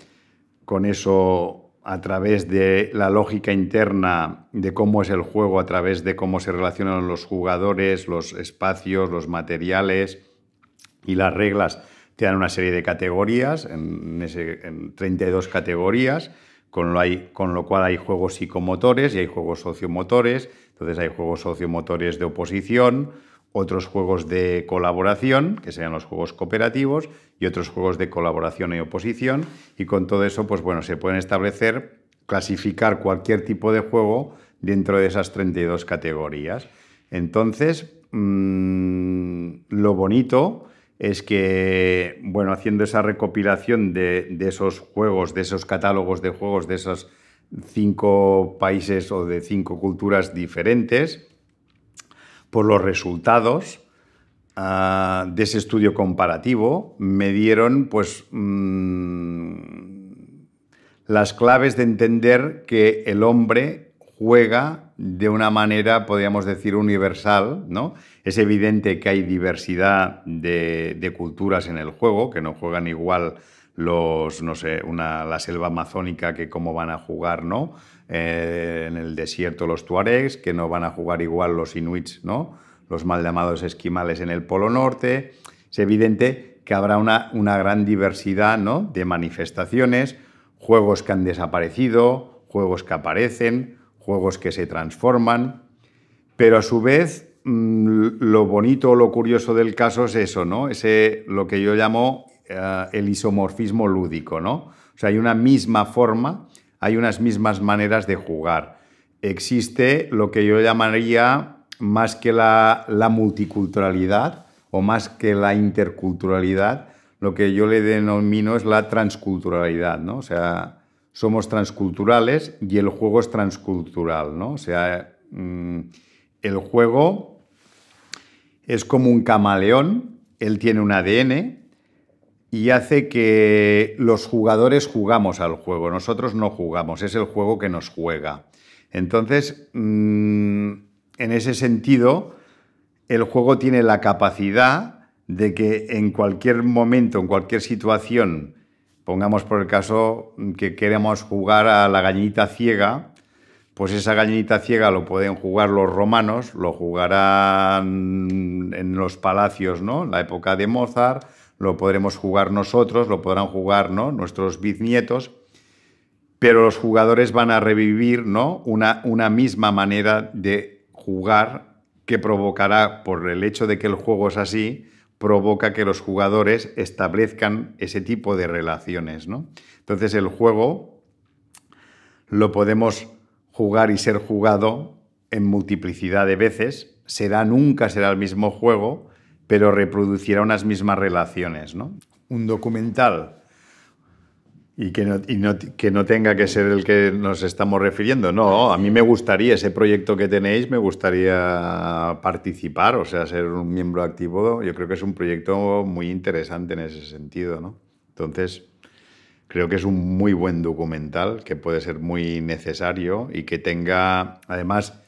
Con eso, a través de la lógica interna de cómo es el juego, a través de cómo se relacionan los jugadores, los espacios, los materiales y las reglas, en una serie de categorías, en, 32 categorías, con lo, cual hay juegos psicomotores y hay juegos sociomotores. Entonces hay juegos sociomotores de oposición, otros juegos de colaboración, que serían los juegos cooperativos, y otros juegos de colaboración y oposición. Y con todo eso, pues bueno, se pueden establecer, clasificar cualquier tipo de juego dentro de esas 32 categorías. Entonces, mm, lo bonito es que, bueno, haciendo esa recopilación de, esos juegos, de esos catálogos de juegos, de esos cinco países o de cinco culturas diferentes, por los resultados ah, de ese estudio comparativo, me dieron pues mm, las claves de entender que el hombre juega de una manera, podríamos decir, universal, ¿no? Es evidente que hay diversidad de, culturas en el juego, que no juegan igual los, no sé, una, la selva amazónica, que cómo van a jugar, ¿no? Eh, en el desierto los tuaregs, que no van a jugar igual los inuits, ¿no? Los mal llamados esquimales en el Polo Norte. Es evidente que habrá una, gran diversidad, De manifestaciones, juegos que han desaparecido, juegos que aparecen, juegos que se transforman, pero a su vez mm, lo bonito o lo curioso del caso es eso, ¿no? Ese, lo que yo llamo eh, el isomorfismo lúdico, ¿no? O sea, hay una misma forma, hay unas mismas maneras de jugar. Existe lo que yo llamaría más que la, la multiculturalidad o más que la interculturalidad, lo que yo le denomino es la transculturalidad, ¿no? O sea, somos transculturales y el juego es transcultural, ¿no? O sea, mm, el juego es como un camaleón, él tiene un ADN y hace que los jugadores jugamos al juego, nosotros no jugamos, es el juego que nos juega. Entonces, mm, en ese sentido, el juego tiene la capacidad de que en cualquier momento, en cualquier situación, pongamos por el caso que queremos jugar a la gallinita ciega, pues esa gallinita ciega lo pueden jugar los romanos, lo jugarán en los palacios, ¿no? En la época de Mozart, lo podremos jugar nosotros, lo podrán jugar, Nuestros bisnietos, pero los jugadores van a revivir, ¿no? una misma manera de jugar que provocará, por el hecho de que el juego es así, provoca que los jugadores establezcan ese tipo de relaciones. ¿no? Entonces el juego lo podemos jugar y ser jugado en multiplicidad de veces. Será nunca será el mismo juego, pero reproducirá unas mismas relaciones. ¿no? Un documental y, que no, y no, que no tenga que ser el que nos estamos refiriendo. No, a mí me gustaría, ese proyecto que tenéis, me gustaría participar, o sea, ser un miembro activo. Yo creo que es un proyecto muy interesante en ese sentido, ¿no? Entonces, creo que es un muy buen documental que puede ser muy necesario y que tenga, además,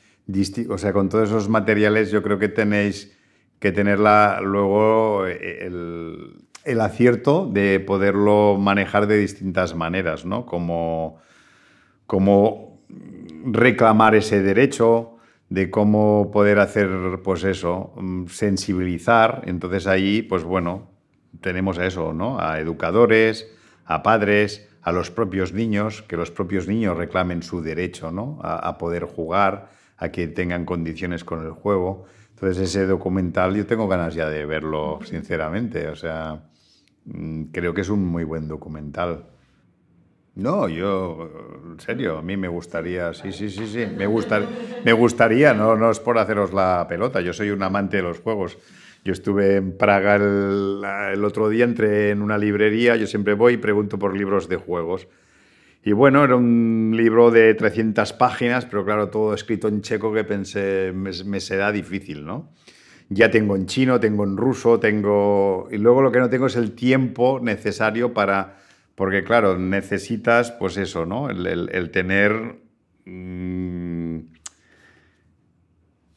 o sea, con todos esos materiales yo creo que tenéis que tenerla luego eh, el, el acierto de poderlo manejar de distintas maneras, ¿no? Como, como reclamar ese derecho, de cómo poder hacer, pues eso, mm, sensibilizar. Entonces ahí, pues bueno, tenemos a eso, ¿no? A educadores, a padres, a los propios niños, que los propios niños reclamen su derecho, ¿no? A, a poder jugar, a que tengan condiciones con el juego. Entonces ese documental yo tengo ganas ya de verlo, sinceramente. O sea, Mm, creo que es un muy buen documental. No, yo, en serio, a mí me gustaría, sí, sí, sí, sí, me, gusta me gustaría, no, no es por haceros la pelota, yo soy un amante de los juegos. Yo estuve en Praga el, otro día, entré en una librería, yo siempre voy y pregunto por libros de juegos. Y bueno, era un libro de 300 páginas, pero claro, todo escrito en checo que pensé, me será difícil, ¿no? ya tengo en chino, tengo en ruso, tengo... Y luego lo que no tengo es el tiempo necesario para... Porque claro, necesitas pues eso, ¿no? El, tener mm,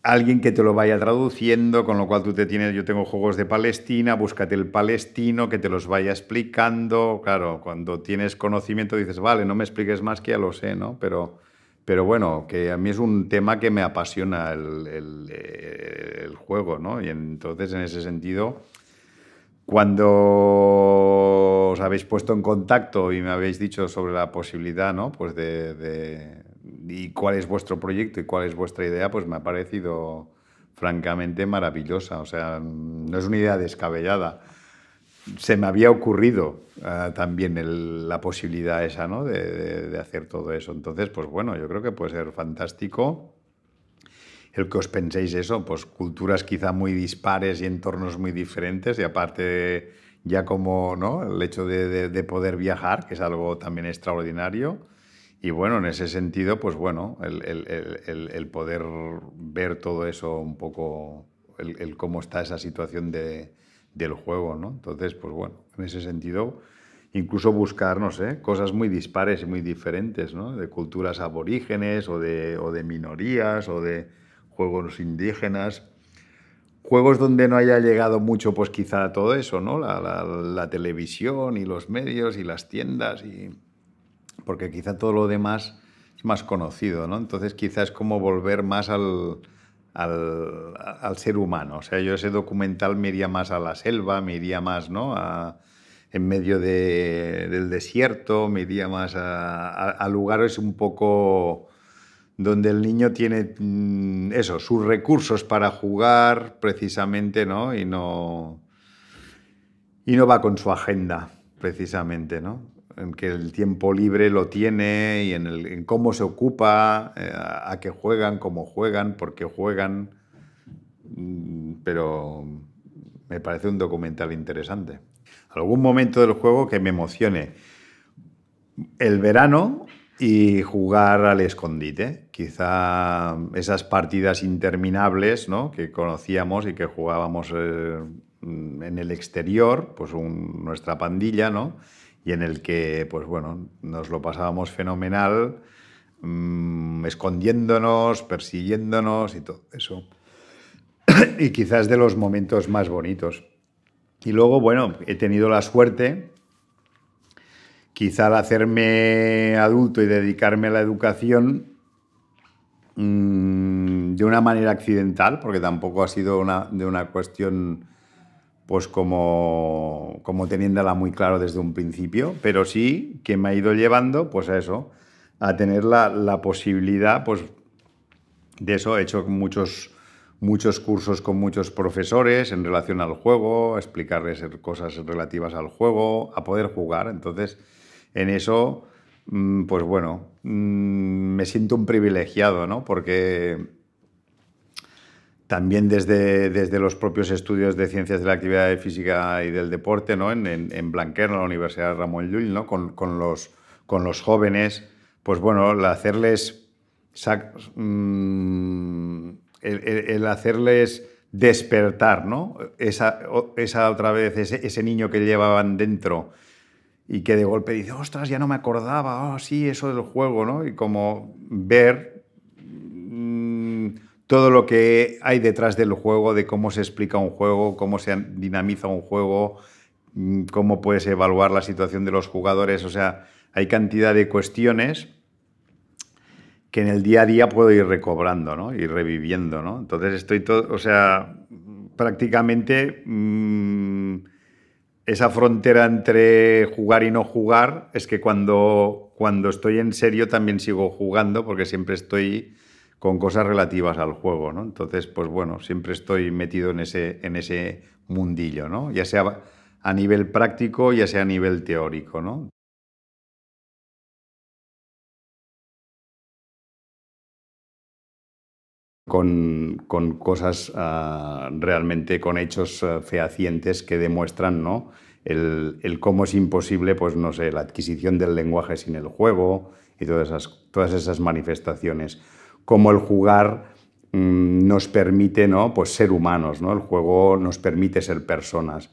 alguien que te lo vaya traduciendo, con lo cual tú te tienes, yo tengo juegos de Palestina, búscate el palestino que te los vaya explicando. Claro, cuando tienes conocimiento dices, vale, no me expliques más que ya lo sé, ¿no? Pero pero bueno, que a mí es un tema que me apasiona eh, el, juego, ¿no? Y entonces, en ese sentido, cuando os habéis puesto en contacto y me habéis dicho sobre la posibilidad, ¿no? Pues de, de, y cuál es vuestro proyecto y cuál es vuestra idea, pues me ha parecido francamente maravillosa. O sea, no es una idea descabellada se me había ocurrido eh, también la posibilidad esa, ¿no? De, hacer todo eso. Entonces, pues bueno, yo creo que puede ser fantástico el que os penséis eso, pues culturas quizá muy dispares y entornos muy diferentes, y aparte ya como, ¿no? El hecho de, poder viajar, que es algo también extraordinario. Y bueno, en ese sentido, pues bueno, el, el poder ver todo eso un poco, el cómo está esa situación de del juego, ¿no? Entonces, pues bueno, en ese sentido, incluso buscar, no sé, cosas muy dispares y muy diferentes, ¿no? De culturas aborígenes o de, minorías o de juegos indígenas. Juegos donde no haya llegado mucho, pues quizá todo eso, ¿no? La, televisión y los medios y las tiendas y... Porque quizá todo lo demás es más conocido, ¿no? Entonces quizás es como volver más al al, ser humano. O sea, yo ese documental me iría más a la selva, me iría más ¿no? en medio del desierto, me iría más a, lugares un poco donde el niño tiene mm, eso, sus recursos para jugar precisamente, ¿no? Y no, y no va con su agenda precisamente, ¿no? en que el tiempo libre lo tiene y en, cómo se ocupa, eh, a, qué juegan, cómo juegan, por qué juegan. Mm, pero me parece un documental interesante. Algún momento del juego que me emocione. El verano y jugar al escondite. Quizá esas partidas interminables ¿no? que conocíamos y que jugábamos eh, en el exterior, pues nuestra pandilla, ¿no? y en el que, pues bueno, nos lo pasábamos fenomenal, mm, escondiéndonos, persiguiéndonos y todo eso. y quizás de los momentos más bonitos. Y luego, bueno, he tenido la suerte, quizá al hacerme adulto y dedicarme a la educación, mm, de una manera accidental, porque tampoco ha sido de una cuestión pues como, teniéndola muy claro desde un principio, pero sí que me ha ido llevando pues a eso, a tener la, posibilidad pues de eso. He hecho muchos, muchos cursos con muchos profesores en relación al juego, a explicarles cosas relativas al juego, a poder jugar. Entonces, en eso, mm, pues bueno, mm, me siento un privilegiado, ¿no? Porque también desde, desde los propios estudios de ciencias de la actividad física y del deporte, ¿no? en, en, en Blanquer, en la Universidad Ramón Llull, ¿no? con, los, con los jóvenes, pues bueno, el hacerles, mm, el, hacerles despertar ¿no? esa, esa otra vez, ese, niño que llevaban dentro y que de golpe dice, ostras, ya no me acordaba, oh, sí, eso del juego, ¿no? y como ver todo lo que hay detrás del juego, de cómo se explica un juego, cómo se dinamiza un juego, mm, cómo puedes evaluar la situación de los jugadores. O sea, hay cantidad de cuestiones que en el día a día puedo ir recobrando ¿no? y reviviendo. ¿no? Entonces estoy todo, o sea, prácticamente mm, esa frontera entre jugar y no jugar es que cuando, cuando estoy en serio también sigo jugando porque siempre estoy con cosas relativas al juego, ¿no? Entonces, pues bueno, siempre estoy metido en ese, en ese mundillo, ¿no? Ya sea a nivel práctico, ya sea a nivel teórico, ¿no? Con, cosas ah, realmente, con hechos ah, fehacientes que demuestran, El, cómo es imposible, pues no sé, la adquisición del lenguaje sin el juego y todas todas esas manifestaciones como el jugar mm, nos permite ¿no? pues ser humanos, ¿no? el juego nos permite ser personas.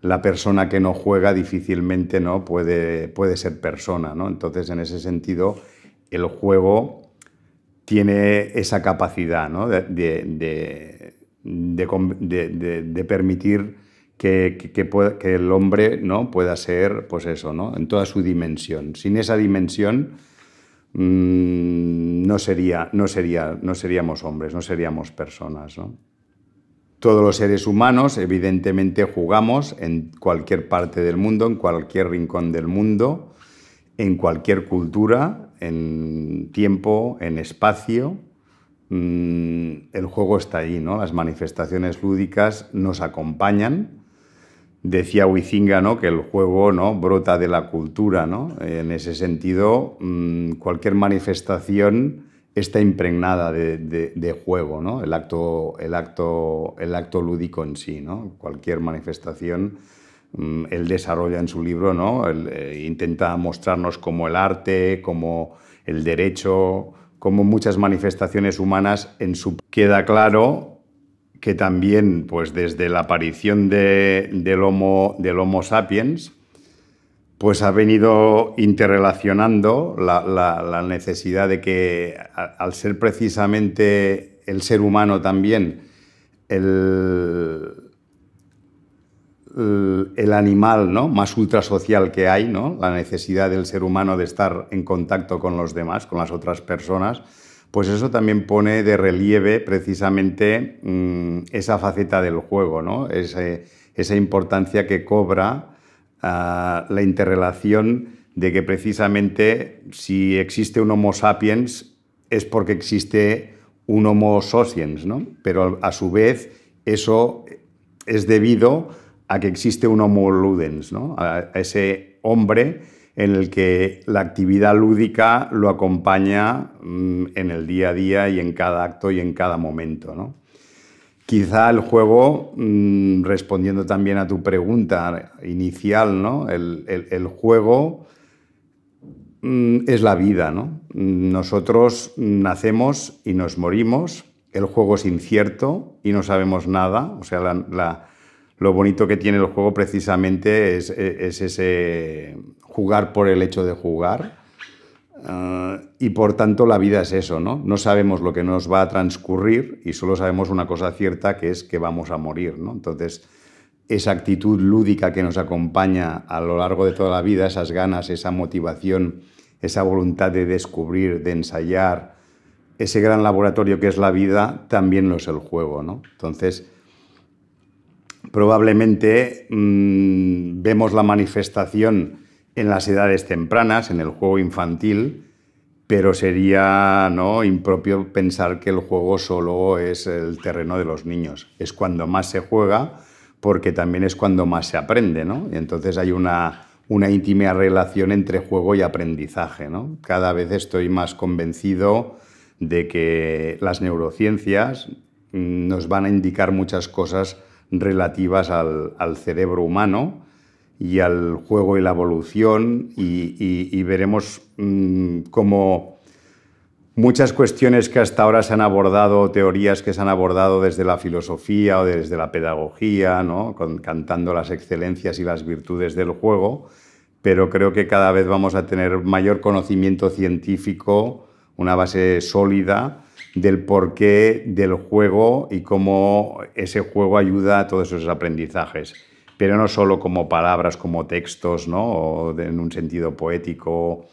La persona que no juega difícilmente ¿no? puede, puede ser persona. ¿no? Entonces, en ese sentido, el juego tiene esa capacidad de, permitir que, que, el hombre ¿no? pueda ser, pues eso, ¿no? en toda su dimensión. Sin esa dimensión, Mm, no, sería, no, sería, no seríamos hombres, no seríamos personas. ¿no? Todos los seres humanos, evidentemente, jugamos en cualquier parte del mundo, en cualquier rincón del mundo, en cualquier cultura, en tiempo, en espacio. Mm, el juego está ahí, ¿no? Las manifestaciones lúdicas nos acompañan decía Huizinga ¿no? que el juego ¿no? brota de la cultura. ¿no? En ese sentido, mm, cualquier manifestación está impregnada de, juego, ¿no? el, acto, el, acto, el acto lúdico en sí. ¿no? Cualquier manifestación, mm, él desarrolla en su libro, ¿no? Eh, intenta mostrarnos como el arte, como el derecho, como muchas manifestaciones humanas en su... Queda claro que también, pues desde la aparición del, homo, del Homo sapiens, pues ha venido interrelacionando la, necesidad de que, al ser precisamente el ser humano también el, animal ¿no? más ultrasocial que hay, ¿no? la necesidad del ser humano de estar en contacto con los demás, con las otras personas, pues eso también pone de relieve precisamente mm, esa faceta del juego, ¿no? esa importancia que cobra ah, la interrelación de que precisamente si existe un Homo sapiens es porque existe un Homo sociens, ¿no? Pero a su vez eso es debido a que existe un Homo ludens, ¿no? a ese hombre en el que la actividad lúdica lo acompaña mm, en el día a día y en cada acto y en cada momento. Quizá el juego, mm, respondiendo también a tu pregunta inicial, ¿no? el, juego mm, es la vida. Nosotros nacemos y nos morimos, el juego es incierto y no sabemos nada, o sea, la lo bonito que tiene el juego precisamente es, ese jugar por el hecho de jugar. Eh, y por tanto la vida es eso, ¿no? No sabemos lo que nos va a transcurrir y solo sabemos una cosa cierta que es que vamos a morir, ¿no? Entonces, esa actitud lúdica que nos acompaña a lo largo de toda la vida, esas ganas, esa motivación, esa voluntad de descubrir, de ensayar, ese gran laboratorio que es la vida, también lo es el juego, ¿no? Entonces, probablemente mm, vemos la manifestación en las edades tempranas, en el juego infantil, pero sería ¿no? impropio pensar que el juego solo es el terreno de los niños. Es cuando más se juega porque también es cuando más se aprende. Y entonces hay una, íntima relación entre juego y aprendizaje. Cada vez estoy más convencido de que las neurociencias mm, nos van a indicar muchas cosas relativas al, cerebro humano y al juego y la evolución y, veremos como mm, cómo muchas cuestiones que hasta ahora se han abordado, teorías que se han abordado desde la filosofía o desde la pedagogía, cantando las excelencias y las virtudes del juego, pero creo que cada vez vamos a tener mayor conocimiento científico, una base sólida del porqué del juego y cómo ese juego ayuda a todos esos aprendizajes. Pero no solo como palabras, como textos, ¿no? o en un sentido poético,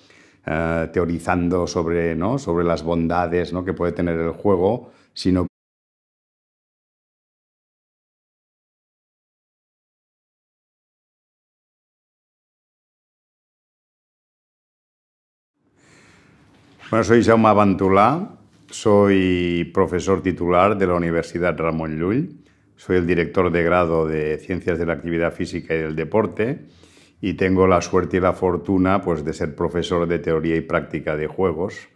eh, teorizando sobre, ¿no? sobre las bondades ¿no? que puede tener el juego, sino Bueno, soy Jaume Bantulá, soy profesor titular de la Universidad Ramón Llull, soy el director de grado de Ciencias de la Actividad Física y del Deporte y tengo la suerte y la fortuna pues, de ser profesor de teoría y práctica de juegos.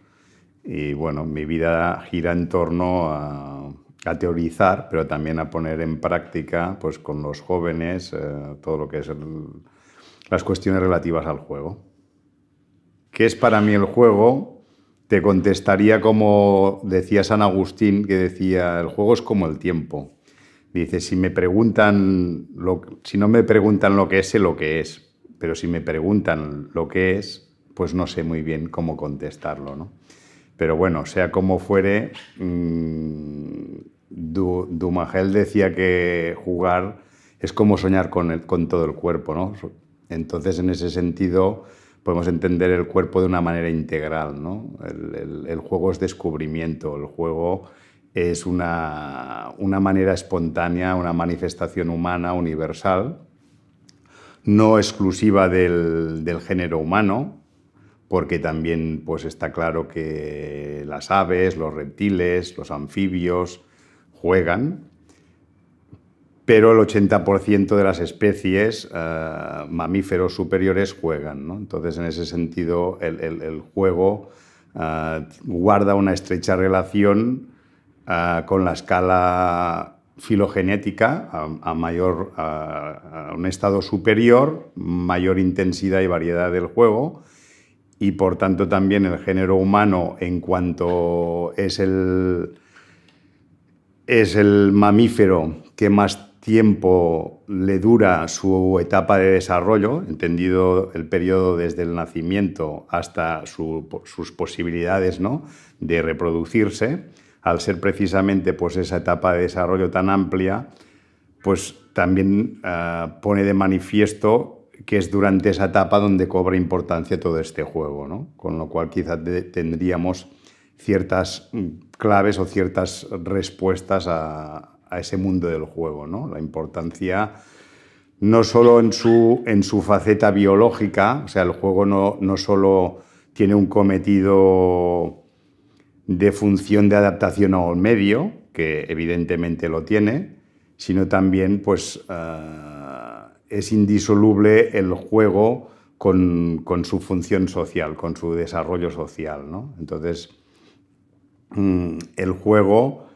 Y bueno, mi vida gira en torno a, teorizar, pero también a poner en práctica pues, con los jóvenes eh, todo lo que es las cuestiones relativas al juego. ¿Qué es para mí el juego? te contestaría como decía San Agustín, que decía, el juego es como el tiempo. Dice, si me preguntan, lo, si no me preguntan lo que es, sé lo que es, pero si me preguntan lo que es, pues no sé muy bien cómo contestarlo, ¿no? Pero bueno, sea como fuere, mm, Dumagel decía que jugar es como soñar con, con todo el cuerpo, ¿no? Entonces, en ese sentido, podemos entender el cuerpo de una manera integral. El, juego es descubrimiento, el juego es una, manera espontánea, una manifestación humana, universal, no exclusiva del, del, género humano, porque también pues, está claro que las aves, los reptiles, los anfibios juegan, pero el 80% de las especies eh, mamíferos superiores juegan. Entonces, en ese sentido, el, juego eh, guarda una estrecha relación eh, con la escala filogenética a, mayor, un estado superior, mayor intensidad y variedad del juego, y por tanto también el género humano en cuanto es es el mamífero que más tiempo le dura su etapa de desarrollo, entendido el periodo desde el nacimiento hasta sus posibilidades ¿no? de reproducirse, al ser precisamente pues, esa etapa de desarrollo tan amplia, pues también ah, pone de manifiesto que es durante esa etapa donde cobra importancia todo este juego, con lo cual quizás tendríamos ciertas mm, claves o ciertas respuestas a, a ese mundo del juego, ¿no? La importancia no solo en su, en su faceta biológica, o sea, el juego no, no solo tiene un cometido de función de adaptación al medio, que evidentemente lo tiene, sino también pues eh, es indisoluble el juego con, su función social, con su desarrollo social. ¿no? Entonces, mm, el juego